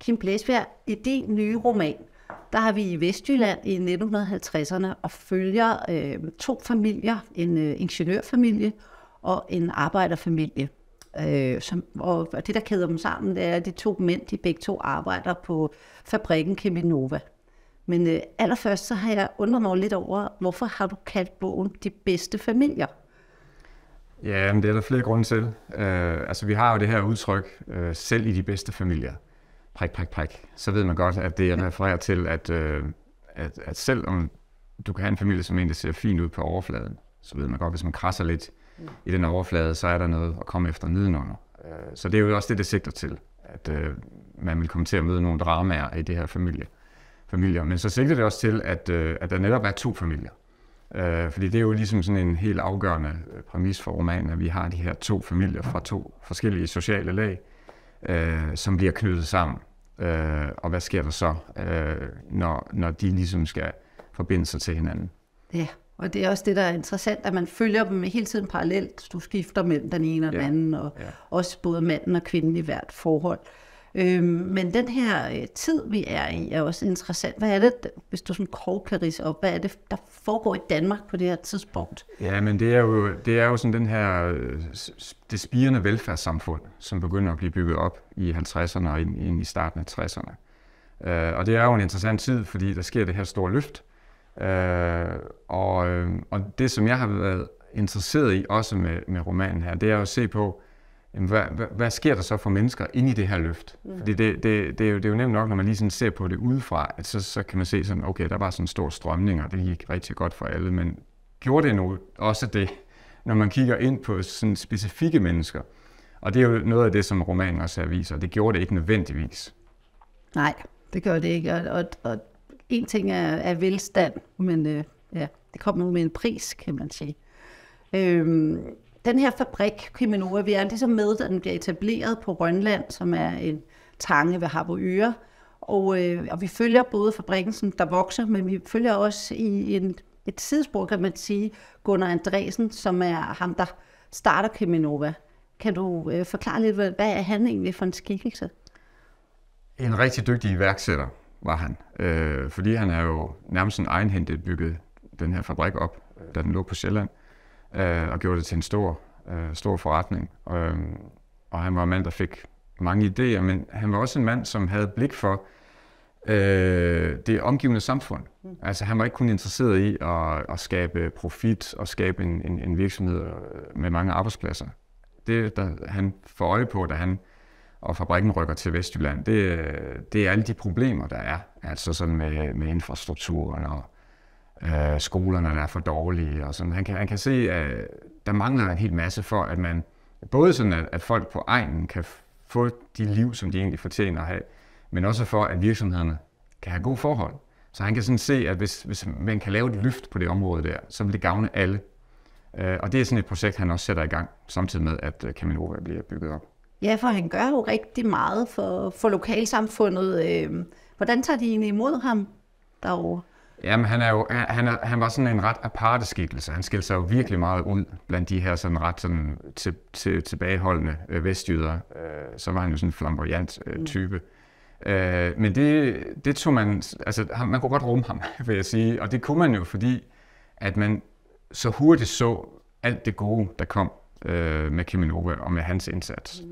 Kim Blæsbjerg, i din nye roman, der har vi i Vestjylland i 1950'erne og følger øh, to familier, en øh, ingeniørfamilie og en arbejderfamilie. Øh, som, og, og det, der kæder dem sammen, det er, at de to mænd, de begge to arbejder på fabrikken Keminova. Men øh, allerførst så har jeg undret mig lidt over, hvorfor har du kaldt bogen De bedste familier? Ja, men det er der flere grunde til. Øh, altså, vi har jo det her udtryk, øh, selv i de bedste familier prik, prik, prik, så ved man godt, at det refererer til, at, øh, at, at selvom du kan have en familie, som egentlig ser fin ud på overfladen, så ved man godt, hvis man krasser lidt mm. i den overflade, så er der noget at komme efter nedenunder. Øh, så det er jo også det, det sigter til, at øh, man vil komme til at møde nogle dramaer i det her familie. familier. Men så sigter det også til, at, øh, at der netop er to familier. Øh, fordi det er jo ligesom sådan en helt afgørende øh, præmis for romanen, at vi har de her to familier fra to forskellige sociale lag, øh, som bliver knyttet sammen. Øh, og hvad sker der så, øh, når, når de ligesom skal forbinde sig til hinanden? Ja, og det er også det, der er interessant, at man følger dem hele tiden parallelt. Du skifter mellem den ene og den ja. anden, og ja. også både manden og kvinden i hvert forhold. Øh, Øh, men den her øh, tid, vi er i, er også interessant. Hvad er det, hvis du sådan kort kan rise op, hvad er det, der foregår i Danmark på det her tidspunkt? Ja, men det er jo, det er jo sådan den her, øh, det spirende velfærdssamfund, som begynder at blive bygget op i 50'erne og ind, ind i starten af 60'erne. Øh, og det er jo en interessant tid, fordi der sker det her store løft. Øh, og, øh, og det, som jeg har været interesseret i, også med, med romanen her, det er at se på, jamen, hvad, hvad, hvad sker der så for mennesker ind i det her løft? Mm. Fordi det, det, det, er jo, det er jo nemt nok, når man lige sådan ser på det udefra, at så, så kan man se sådan, okay, der var sådan en stor strømning, og det gik rigtig godt for alle, men gjorde det nu også det, når man kigger ind på sådan specifikke mennesker? Og det er jo noget af det, som romanen også her viser, det gjorde det ikke nødvendigvis. Nej, det gør det ikke, og, og, og en ting er, er velstand, men øh, ja, det kommer med en pris, kan man sige. Øhm, den her fabrik, Kiminoa, vi er ligesom med, da den bliver etableret på Rønland, som er en tange ved Harboøre. Og, øh, og vi følger både fabrikken, som der vokser, men vi følger også i en, et sidespor, kan man sige, Gunnar Andresen, som er ham, der starter Kiminova. Kan du øh, forklare lidt, hvad, hvad er han egentlig for en skikkelse? En rigtig dygtig iværksætter var han, øh, fordi han er jo nærmest en egenhændigt bygget den her fabrik op, da den lå på Sjælland. Øh, øh, og gjorde det til en stor, øh, stor forretning. Og, øh, og han var en mand, der fik mange idéer, men han var også en mand, som havde blik for øh, det omgivende samfund. Mm. Altså han var ikke kun interesseret i at, at skabe profit og skabe en, en, en virksomhed øh, med mange arbejdspladser. Det, der han får øje på, da han og fabrikken rykker til Vestjylland, det, øh, det er alle de problemer, der er, altså sådan med, med infrastrukturen og øh, skolerne er for dårlige og sådan. Han kan, han kan se, at der mangler en hel masse for, at man både sådan, at, at folk på egen kan få de liv, som de egentlig fortjener at have, men også for, at virksomhederne kan have gode forhold. Så han kan sådan se, at hvis, hvis man kan lave et løft på det område der, så vil det gavne alle. Øh, og det er sådan et projekt, han også sætter i gang, samtidig med, at Kaminova øh, bliver bygget op. Ja, for han gør jo rigtig meget for, for lokalsamfundet. Øh, hvordan tager de egentlig imod ham derovre? Jamen, han, er jo, han, er, han var sådan en ret aparte skikkelse. Han skilte sig jo virkelig meget ud blandt de her sådan ret sådan til, til, tilbageholdende øh, vestjyder. Øh, så var han jo sådan en flamboyant øh, mm. type. Mm. Øh, men det, det tog man... Altså, man kunne godt rumme ham, vil jeg sige. Og det kunne man jo, fordi at man så hurtigt så alt det gode, der kom øh, med Kiminova og med hans indsats.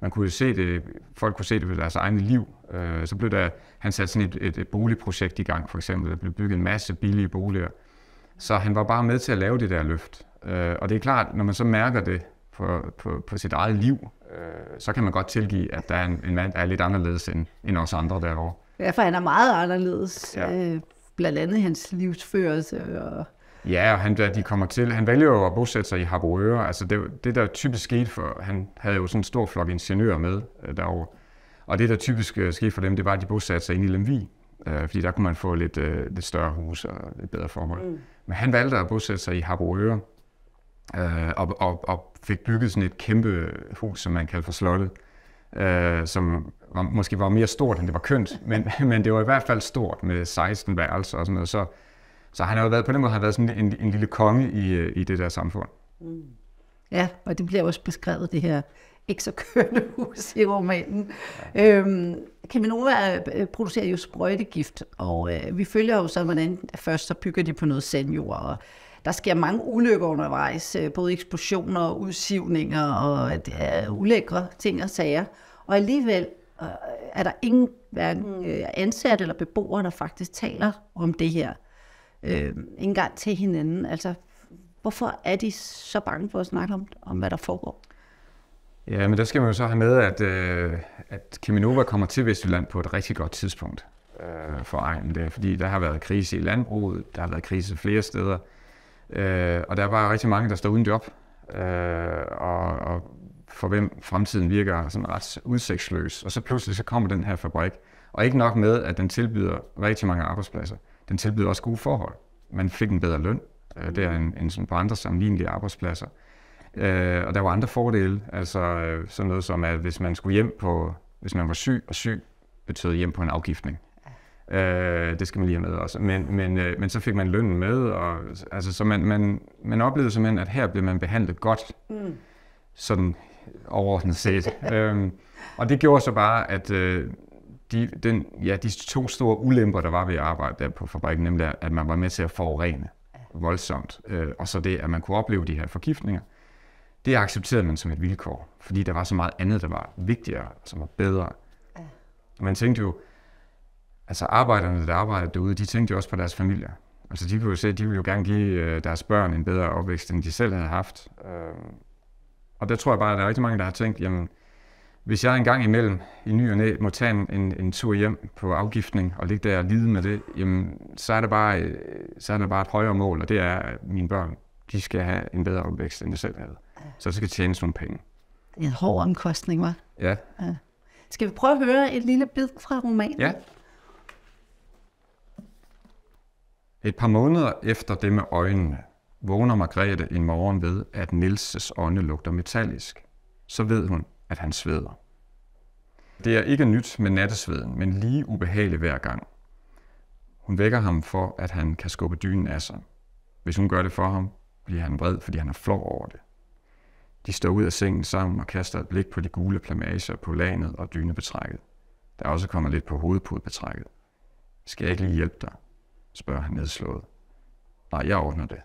Man kunne se det, folk kunne se det ved deres egne liv. Øh, så blev der, han satte sådan et, et, et boligprojekt i gang, for eksempel. Der blev bygget en masse billige boliger. Så han var bare med til at lave det der løft. Øh, og det er klart, når man så mærker det på, på, på sit eget liv, øh, så kan man godt tilgive, at der er en, en mand, der er lidt anderledes end, end os andre derovre. Ja, for han er meget anderledes. Ja. Øh, blandt andet hans livsførelse og Ja, og han, de kommer til, han vælger jo at bosætte sig i Harboøre. Altså det, det, der typisk skete for, han havde jo sådan en stor flok ingeniører med øh, derovre. Og det, der typisk øh, skete for dem, det var, at de bosatte sig inde i Lemvi, øh, fordi der kunne man få lidt, øh, lidt større hus og lidt bedre forhold. Mm. Men han valgte at bosætte sig i Harboøre, øh, og, og, og fik bygget sådan et kæmpe hus, som man kalder for slottet, øh, som var, måske var mere stort, end det var kønt, men, men det var i hvert fald stort med 16 værelser og sådan noget. Så så han har jo været, på den måde har været sådan en, en lille konge i, øh, i det der samfund. Mm. Ja, og det bliver også beskrevet, det her ikke så kørende hus i romanen. Ja. Øhm, Kaminova øh, producerer jo sprøjtegift, og øh, vi følger jo så, hvordan først så bygger de på noget sandjord, og der sker mange ulykker undervejs, øh, både eksplosioner og udsivninger, og det er ulækre ting og sager. Og alligevel er der ingen hverken ansat ansatte eller beboere, der faktisk taler om det her øh, gang til hinanden. Altså, hvorfor er de så bange for at snakke om, om hvad der foregår? Ja, men der skal man jo så have med, at, øh, at Keminova kommer til Vestjylland på et rigtig godt tidspunkt øh, for egen er, fordi der har været krise i landbruget, der har været krise flere steder, øh, og der er bare rigtig mange, der står uden job, øh, og, og for hvem fremtiden virker sådan ret udsigtsløs. Og så pludselig så kommer den her fabrik, og ikke nok med, at den tilbyder rigtig mange arbejdspladser, den tilbyder også gode forhold. Man fik en bedre løn øh, mm. der end, end sådan på andre sammenlignelige arbejdspladser. Øh, og der var andre fordele, altså øh, sådan noget som, at hvis man skulle hjem på, hvis man var syg, og syg betød hjem på en afgiftning. Øh, det skal man lige have med også. Men, men, øh, men så fik man lønnen med, og, altså, så man, man, man oplevede simpelthen, at her blev man behandlet godt, mm. sådan overordnet set. øhm, og det gjorde så bare, at øh, de, den, ja, de to store ulemper, der var ved at arbejde der på fabrikken, nemlig at man var med til at forurene voldsomt, øh, og så det, at man kunne opleve de her forgiftninger, det accepterede man som et vilkår, fordi der var så meget andet, der var vigtigere, som var bedre. Ja. Og man tænkte jo, altså arbejderne, der arbejdede derude, de tænkte jo også på deres familier. Altså de kunne jo se, de ville jo gerne give øh, deres børn en bedre opvækst, end de selv havde haft. Øh, og der tror jeg bare, at der er rigtig mange, der har tænkt, jamen, hvis jeg engang imellem i ny og næ må tage en, en tur hjem på afgiftning og ligge der og lide med det, jamen, så, er det bare, øh, så er det bare et højere mål, og det er, at mine børn de skal have en bedre opvækst, end jeg selv havde. Så det skal tjene nogle penge. Det er en hård omkostning, var. Ja. ja. Skal vi prøve at høre et lille bid fra romanen? Ja. Et par måneder efter det med øjnene, vågner Margrethe en morgen ved, at Nilses ånde lugter metallisk. Så ved hun, at han sveder. Det er ikke nyt med nattesveden, men lige ubehageligt hver gang. Hun vækker ham for, at han kan skubbe dynen af sig. Hvis hun gør det for ham, bliver han vred, fordi han er flov over det. De står ud af sengen sammen og kaster et blik på de gule plamager på lanet og dynebetrækket. Der også kommer lidt på hovedpudbetrækket. Skal jeg ikke lige hjælpe dig? spørger han nedslået. Nej, jeg ordner det.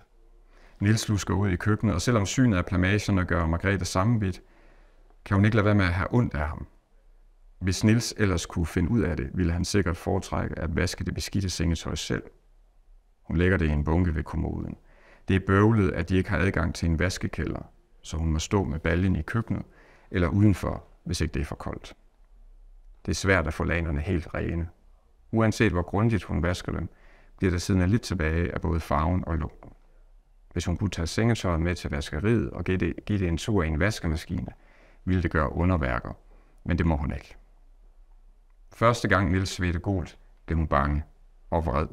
Nils lusker ud i køkkenet, og selvom synet af plamagerne gør Margrethe sammenbidt, kan hun ikke lade være med at have ondt af ham. Hvis Nils ellers kunne finde ud af det, ville han sikkert foretrække at vaske det beskidte sengetøj selv. Hun lægger det i en bunke ved kommoden. Det er bøvlet, at de ikke har adgang til en vaskekælder, så hun må stå med baljen i køkkenet eller udenfor, hvis ikke det er for koldt. Det er svært at få lanerne helt rene. Uanset hvor grundigt hun vasker dem, bliver der siden af lidt tilbage af både farven og lugten. Hvis hun kunne tage sengetøjet med til vaskeriet og give det, give det en tur i en vaskemaskine – ville det gøre underværker, men det må hun ikke. Første gang Nils svedte gult, blev hun bange og vred.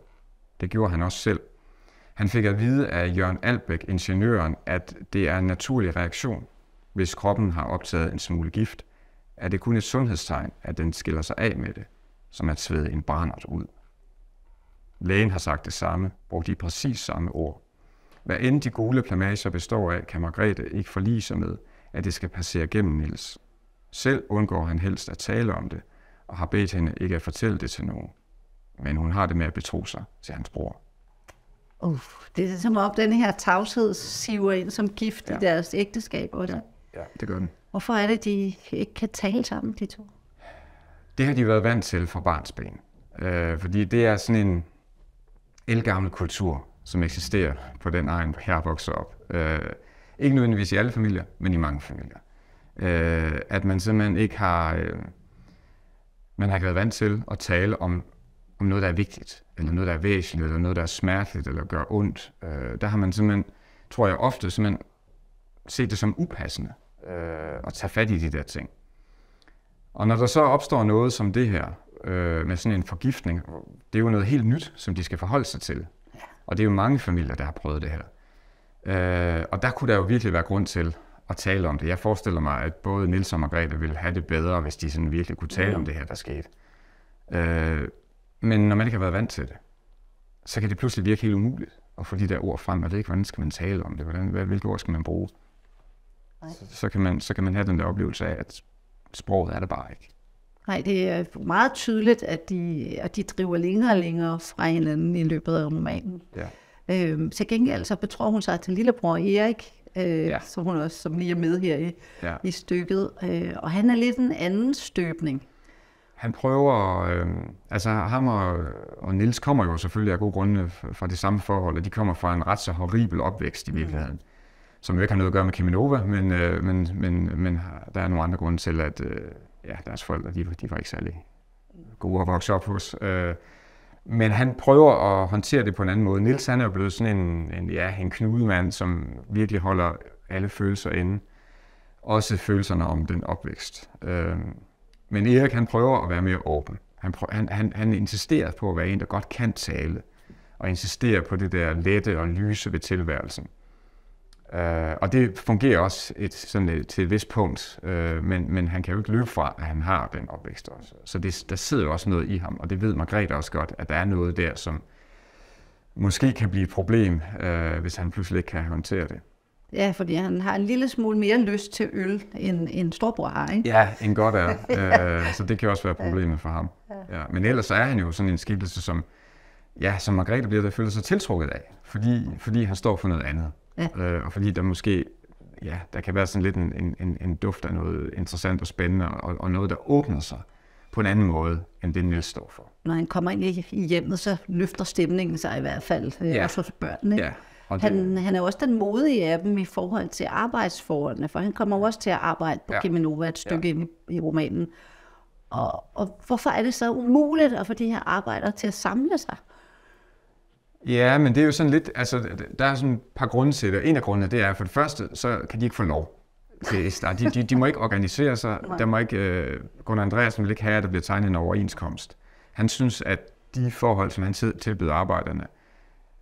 Det gjorde han også selv. Han fik at vide af Jørgen Albæk, ingeniøren, at det er en naturlig reaktion, hvis kroppen har optaget en smule gift, er det kun et sundhedstegn, at den skiller sig af med det, som at svede en brændert ud. Lægen har sagt det samme, brugt de præcis samme ord. Hvad end de gule plamager består af, kan Margrethe ikke forlige sig med, at det skal passere gennem Nils. Selv undgår han helst at tale om det, og har bedt hende ikke at fortælle det til nogen. Men hun har det med at betro sig til hans bror. Uh, det er som om den her tavshed siver ind som gift ja. i deres ægteskab også. Ja. ja, det gør den. Hvorfor er det, de ikke kan tale sammen, de to? Det har de været vant til fra barnsben. Øh, fordi det er sådan en elgammel kultur, som eksisterer på den egen jeg vokser op. Øh, ikke nødvendigvis i alle familier, men i mange familier. Øh, at man simpelthen ikke har... Øh, man har ikke været vant til at tale om, om noget, der er vigtigt, eller noget, der er væsentligt, eller noget, der er smerteligt, eller gør ondt. Øh, der har man simpelthen, tror jeg ofte, simpelthen set det som upassende øh, at tage fat i de der ting. Og når der så opstår noget som det her, øh, med sådan en forgiftning, det er jo noget helt nyt, som de skal forholde sig til. Og det er jo mange familier, der har prøvet det her. Øh, og der kunne der jo virkelig være grund til at tale om det. Jeg forestiller mig, at både Nils og Margrethe ville have det bedre, hvis de sådan virkelig kunne tale mm. om det her, der skete. Øh, men når man ikke har været vant til det, så kan det pludselig virke helt umuligt at få de der ord frem. Jeg ved ikke, hvordan skal man tale om det? Hvordan, hvilke ord skal man bruge? Så, så, kan man, så kan man have den der oplevelse af, at sproget er der bare ikke. Nej, det er meget tydeligt, at de, at de driver længere og længere fra hinanden i løbet af romanen. Ja. Øh, til gengæld så betror hun sig til lillebror Erik, øh, ja. som hun også som lige er med her i, ja. i stykket. Øh, og han er lidt en anden støbning. Han prøver, øh, altså ham og, og Nils kommer jo selvfølgelig af gode grunde fra det samme forhold, og de kommer fra en ret så horribel opvækst i mm. virkeligheden. Mm. Som jo ikke har noget at gøre med Kiminova, men, øh, men, men, men der er nogle andre grunde til, at øh, ja, deres forældre de, de var ikke særlig gode at vokse op hos. Øh, men han prøver at håndtere det på en anden måde. Nils han er jo blevet sådan en, en, ja, en knudemand, som virkelig holder alle følelser inde. Også følelserne om den opvækst. Øh, men Erik han prøver at være mere åben. Han, prøver, han, han, han insisterer på at være en, der godt kan tale. Og insisterer på det der lette og lyse ved tilværelsen. Øh, og det fungerer også et, sådan et, til et vist punkt, øh, men, men han kan jo ikke løbe fra, at han har den opvækst også. Så det, der sidder jo også noget i ham, og det ved Margrethe også godt, at der er noget der, som måske kan blive et problem, øh, hvis han pludselig ikke kan håndtere det. Ja, fordi han har en lille smule mere lyst til øl, end, en storbror har, ikke? Ja, en godt er. øh, så det kan også være problemet for ham. Ja. Ja. Men ellers er han jo sådan en skikkelse, som, ja, som Margrethe bliver der føler sig tiltrukket af, fordi, fordi han står for noget andet. Ja. Øh, og fordi der måske ja, der kan være sådan lidt en, en, en, en duft af noget interessant og spændende, og, og noget, der åbner sig på en anden måde, end det Niels står for. Når han kommer ind i hjemmet, så løfter stemningen sig i hvert fald, øh, ja. også hos børnene. Ja. Og det... han, han er også den modige af dem i forhold til arbejdsforholdene, for han kommer også til at arbejde på ja. Kiminova et stykke ja. i, i romanen. Og, og hvorfor er det så umuligt at få de her arbejdere til at samle sig? Ja, men det er jo sådan lidt, altså der er sådan et par grunde til det. En af grundene, det er for det første, så kan de ikke få lov til De, de, de må ikke organisere sig. Nej. Der må ikke, uh, Gunnar Andreasen vil ikke have, at der bliver tegnet en overenskomst. Han synes, at de forhold, som han tilbyder arbejderne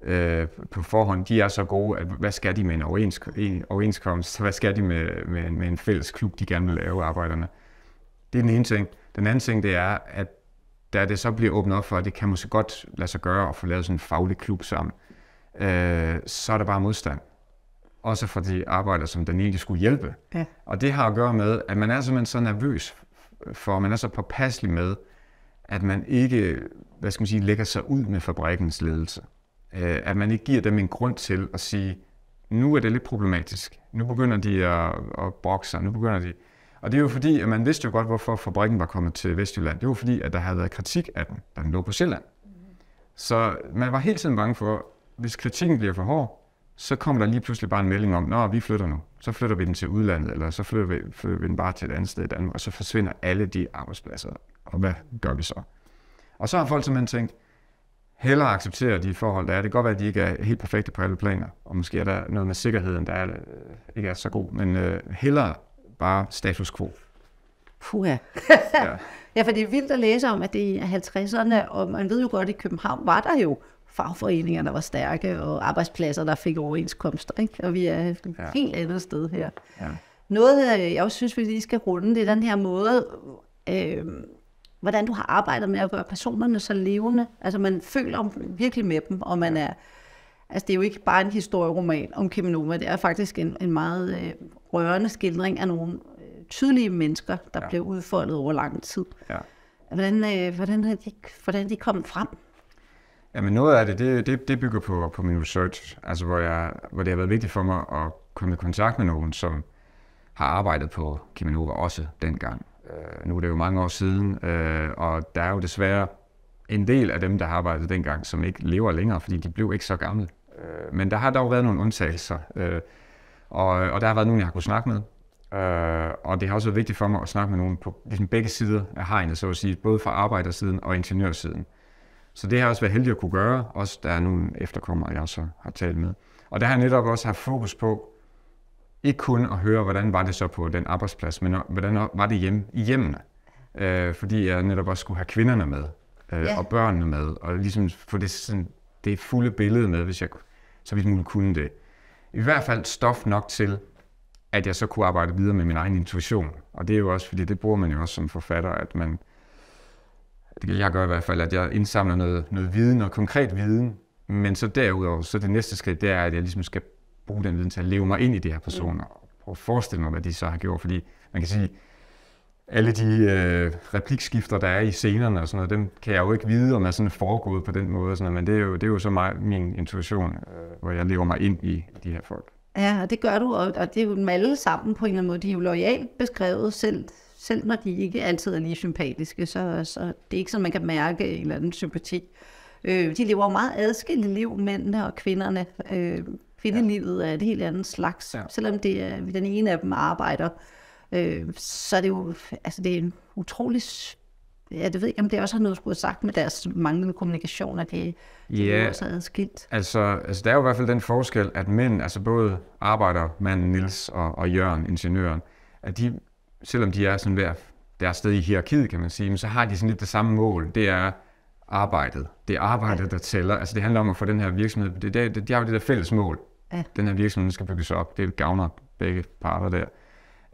øh, på forhånd, de er så gode, at hvad skal de med en, en overenskomst? Hvad skal de med, med, med en fælles klub, de gerne vil lave arbejderne? Det er den ene ting. Den anden ting, det er, at da det så bliver åbnet op for, at det kan måske godt lade sig gøre at få lavet sådan en faglig klub sammen, øh, så er der bare modstand. Også for de arbejder, som den egentlig skulle hjælpe. Ja. Og det har at gøre med, at man er simpelthen så nervøs for, man er så påpasselig med, at man ikke hvad skal man sige, lægger sig ud med fabrikkens ledelse. Øh, at man ikke giver dem en grund til at sige, nu er det lidt problematisk. Nu begynder de at, at brokke sig. Nu begynder de... Og det er jo fordi, at man vidste jo godt, hvorfor fabrikken var kommet til Vestjylland. Det var fordi, at der havde været kritik af den, da den lå på Sjælland. Så man var hele tiden bange for, hvis kritikken bliver for hård, så kommer der lige pludselig bare en melding om, at vi flytter nu. Så flytter vi den til udlandet, eller så flytter vi, flytter vi den bare til et andet sted i Danmark, og så forsvinder alle de arbejdspladser. Og hvad gør vi så? Og så har folk simpelthen tænkt, hellere acceptere de forhold, der er. Det kan godt være, at de ikke er helt perfekte på alle planer, og måske er der noget med sikkerheden, der er, øh, ikke er så god, men øh, hellere bare status quo. Puh, ja. ja, for det er vildt at læse om, at det er 50'erne, og man ved jo godt, at i København var der jo fagforeninger, der var stærke, og arbejdspladser, der fik overenskomster, ikke? og vi er et ja. helt andet sted her. Ja. Noget, øh, jeg også synes, vi lige skal runde, det er den her måde, øh, hvordan du har arbejdet med at gøre personerne så levende. Altså man føler virkelig med dem, og man er... Altså det er jo ikke bare en historieroman om Kim Noma, det er faktisk en, en meget øh, rørende skildring af nogle øh, tydelige mennesker, der ja. blev udfoldet over lang tid. Ja. Hvordan, øh, hvordan, de, hvordan de kom frem? Jamen noget af det, det, det, det bygger på, på min research, altså hvor, jeg, hvor det har været vigtigt for mig at komme i kontakt med nogen, som har arbejdet på Kiminova også dengang. Øh, nu er det jo mange år siden, øh, og der er jo desværre en del af dem, der har arbejdet dengang, som ikke lever længere, fordi de blev ikke så gamle. Øh, men der har dog været nogle undtagelser. Øh, og, og der har været nogen, jeg har kunnet snakke med. Øh, og det har også været vigtigt for mig at snakke med nogen på ligesom begge sider af hegnet, så at sige, både fra arbejdersiden og ingeniørsiden. Så det har også været heldig at kunne gøre, også der er nogle efterkommere, jeg også har talt med. Og der har jeg netop også haft fokus på, ikke kun at høre, hvordan var det så på den arbejdsplads, men hvordan var det hjemme, i hjemmene. Øh, fordi jeg netop også skulle have kvinderne med, øh, ja. og børnene med, og ligesom få det, sådan, det fulde billede med, hvis jeg så vidt muligt kunne det i hvert fald stof nok til, at jeg så kunne arbejde videre med min egen intuition. Og det er jo også, fordi det bruger man jo også som forfatter, at man, det jeg gør i hvert fald, at jeg indsamler noget, noget viden, noget konkret viden, men så derudover, så det næste skridt, det er, at jeg ligesom skal bruge den viden til at leve mig ind i de her personer, mm. og prøve at forestille mig, hvad de så har gjort, fordi man kan sige, alle de øh, replikskifter, der er i scenerne og sådan noget, dem kan jeg jo ikke vide, om er sådan foregået på den måde, og sådan noget, men det er jo, det er jo så meget min intuition, øh, hvor jeg lever mig ind i de her folk. Ja, og det gør du, og, og det er jo dem alle sammen på en eller anden måde. De er jo lojalt beskrevet selv, selv når de ikke altid er lige sympatiske, så, så det er ikke sådan, man kan mærke en eller anden sympati. Øh, de lever meget adskilt liv, mændene og kvinderne. Øh, kvindelivet ja. er et helt andet slags, ja. selvom det er, den ene af dem arbejder øh, så er det jo, altså det er en utrolig Ja, det ved jeg, om det også har noget du skulle have sagt med deres manglende kommunikation, at det, det ja, er også adskilt. Altså, altså, der er jo i hvert fald den forskel, at mænd, altså både arbejder manden Nils og, og Jørgen, ingeniøren, at de, selvom de er sådan hver deres sted i hierarkiet, kan man sige, men så har de sådan lidt det samme mål. Det er arbejdet. Det er arbejdet, ja. der tæller. Altså, det handler om at få den her virksomhed, det, det, de har jo det der fælles mål. Ja. Den her virksomhed skal bygges op. Det gavner begge parter der.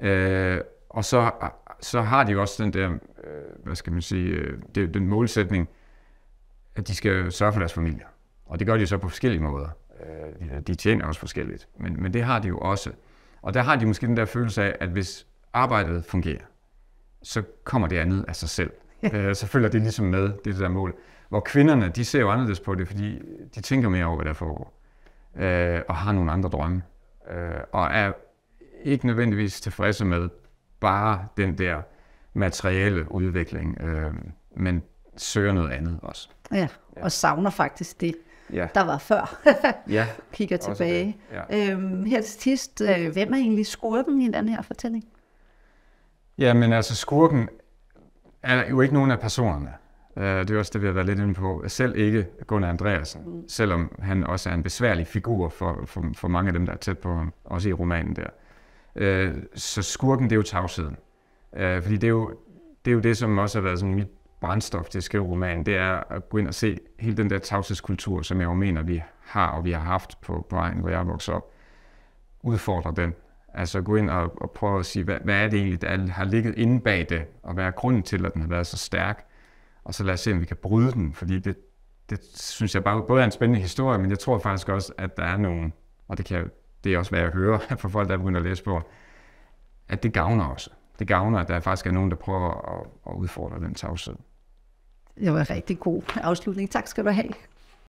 Øh, og så, så har de også den der, øh, hvad skal man sige, øh, det, den målsætning, at de skal sørge for deres familier. Og det gør de så på forskellige måder. Øh, de tjener også forskelligt, men, men det har de jo også. Og der har de måske den der følelse af, at hvis arbejdet fungerer, så kommer det andet af sig selv. øh, så følger det ligesom med, det der mål. Hvor kvinderne, de ser jo anderledes på det, fordi de tænker mere over, hvad der foregår. Øh, og har nogle andre drømme. Øh, og er ikke nødvendigvis tilfredse med bare den der materielle udvikling, øh, men søger noget andet også. Ja, ja. og savner faktisk det, ja. der var før. ja. Kigger tilbage. Det. Ja. Øhm, her til sidst, øh, hvem er egentlig skurken i den her fortælling? Ja, men altså skurken er jo ikke nogen af personerne. Uh, det er også det, vi har været lidt inde på. Selv ikke Gunnar Andreasen, mm. selvom han også er en besværlig figur for, for, for mange af dem, der er tæt på ham, også i romanen der. Øh, så skurken, det er jo tavsheden. Øh, fordi det er jo, det er jo det, som også har været sådan mit brændstof til at skrive romanen, det er at gå ind og se hele den der tavshedskultur, som jeg jo mener, vi har og vi har haft på, på egen, hvor jeg voksede op, udfordre den. Altså gå ind og, og prøve at sige, hvad, hvad er det egentlig, der har ligget inde bag det, og hvad er grunden til, at den har været så stærk, og så lad os se, om vi kan bryde den, fordi det, det synes jeg bare både er en spændende historie, men jeg tror faktisk også, at der er nogen, og det kan jeg det er også, hvad jeg hører fra folk, der er begyndt at læse på, at det gavner også. Det gavner, at der faktisk er nogen, der prøver at, at udfordre den tavshed. Det var en rigtig god afslutning. Tak skal du have.